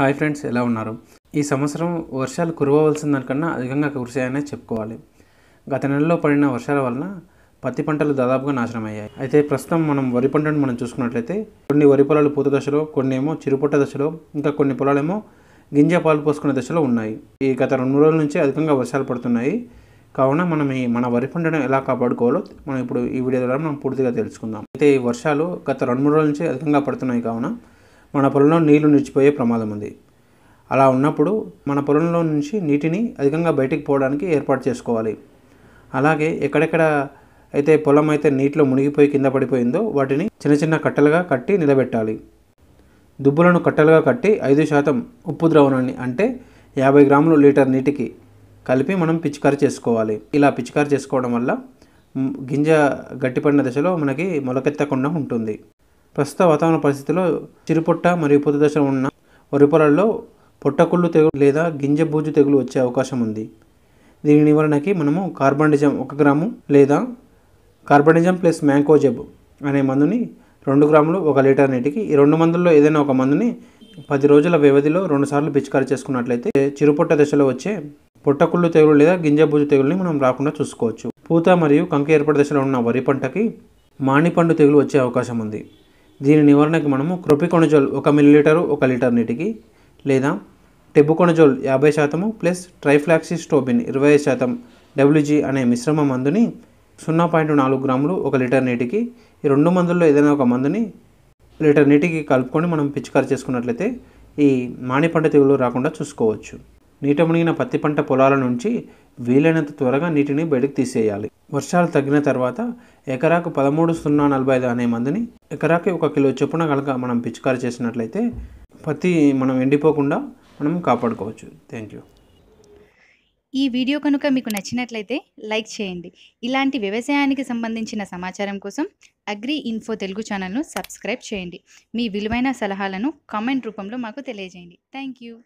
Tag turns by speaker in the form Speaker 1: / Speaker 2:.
Speaker 1: hi friends ఎలా ఉన్నారు ఈ సంవత్సరం వర్షాలు కురవలసిన దానికన్నా అధికంగా కురిశాయనే చెప్పుకోవాలి గత నెలలో పడిన వర్షాల వలన పత్తి పంటలు దాదాపుగా నాశనం అయ్యాయి అయితే ప్రస్తుతం మనం వరి పంటను మనం చూసుకున్నట్లయితే కొన్ని వరి పొలాలు పూత దశలో కొన్ని ఏమో చిరుపొట్ట దశలో ఇంకా కొన్ని పొలాలేమో గింజ పాలు పోసుకునే దశలో ఉన్నాయి ఈ గత రెండు రోజుల నుంచి అధికంగా వర్షాలు పడుతున్నాయి కావున మనం ఈ మన వరి పంటను ఎలా కాపాడుకోవాలో మనం ఇప్పుడు ఈ వీడియో ద్వారా మనం పూర్తిగా తెలుసుకుందాం అయితే ఈ వర్షాలు గత రెండు మూడు రోజుల నుంచి అధికంగా పడుతున్నాయి కావున మన పొలంలో నీళ్లు నిలిచిపోయే ప్రమాదం ఉంది అలా ఉన్నప్పుడు మన పొలంలో నుంచి నీటిని అధికంగా బయటికి పోవడానికి ఏర్పాటు చేసుకోవాలి అలాగే ఎక్కడెక్కడ అయితే పొలం అయితే నీటిలో మునిగిపోయి కింద పడిపోయిందో వాటిని చిన్న చిన్న కట్టలుగా కట్టి నిలబెట్టాలి దుబ్బులను కట్టెలుగా కట్టి ఐదు శాతం ఉప్పు ద్రవణాన్ని అంటే యాభై గ్రాములు లీటర్ నీటికి కలిపి మనం పిచికారి చేసుకోవాలి ఇలా పిచికారి చేసుకోవడం వల్ల గింజ గట్టిపడిన దశలో మనకి మొలకెత్తకుండా ఉంటుంది ప్రస్తుత వాతావరణ పరిస్థితిలో చిరుపొట్ట మరియు పూత దశలో ఉన్న వరి పొలాల్లో పొట్టకుళ్ళు తెగులు లేదా గింజ బూజు తెగులు వచ్చే అవకాశం ఉంది దీని నివారణకి మనము కార్బండిజం ఒక గ్రాము లేదా కార్బండిజం ప్లస్ మ్యాంకోజెబ్ అనే మందుని రెండు గ్రాములు ఒక లీటర్ నీటికి ఈ రెండు మందుల్లో ఏదైనా ఒక మందుని పది రోజుల వ్యవధిలో రెండుసార్లు పిచికారి చేసుకున్నట్లయితే చిరుపొట్ట దశలో వచ్చే పొట్టకుళ్ళు తెగులు లేదా గింజ బూజు తెగుల్ని మనం రాకుండా చూసుకోవచ్చు పూత మరియు కంకి ఏర్పడి దశలో ఉన్న వరి పంటకి మాణిపండు తెగులు వచ్చే అవకాశం ఉంది దీని నివారణకి మనము కొనజోల్ ఒక మిల్లీలీటరు ఒక లీటర్ నీటికి లేదా కొనజోల్ యాభై శాతము ప్లస్ ట్రైఫ్లాక్సిస్టోబిన్ ఇరవై శాతం డబ్ల్యూజీ అనే మిశ్రమ మందుని సున్నా పాయింట్ నాలుగు గ్రాములు ఒక లీటర్ నీటికి ఈ రెండు మందుల్లో ఏదైనా ఒక మందుని లీటర్ నీటికి కలుపుకొని మనం పిచికారి చేసుకున్నట్లయితే ఈ మాణి పంట తెగులు రాకుండా చూసుకోవచ్చు నీట మునిగిన పత్తి పంట పొలాల నుంచి వీలైనంత త్వరగా నీటిని బయటకు తీసేయాలి వర్షాలు తగ్గిన తర్వాత ఎకరాకు పదమూడు సున్నా నలభై ఐదు అనే మందిని ఎకరాకి ఒక కిలో చొప్పున కనుక మనం పిచికారీ చేసినట్లయితే పత్తి మనం ఎండిపోకుండా మనం కాపాడుకోవచ్చు థ్యాంక్ యూ
Speaker 2: ఈ వీడియో కనుక మీకు నచ్చినట్లయితే లైక్ చేయండి ఇలాంటి వ్యవసాయానికి సంబంధించిన సమాచారం కోసం అగ్రి ఇన్ఫో తెలుగు ఛానల్ను సబ్స్క్రైబ్ చేయండి మీ విలువైన సలహాలను కామెంట్ రూపంలో మాకు తెలియజేయండి థ్యాంక్ యూ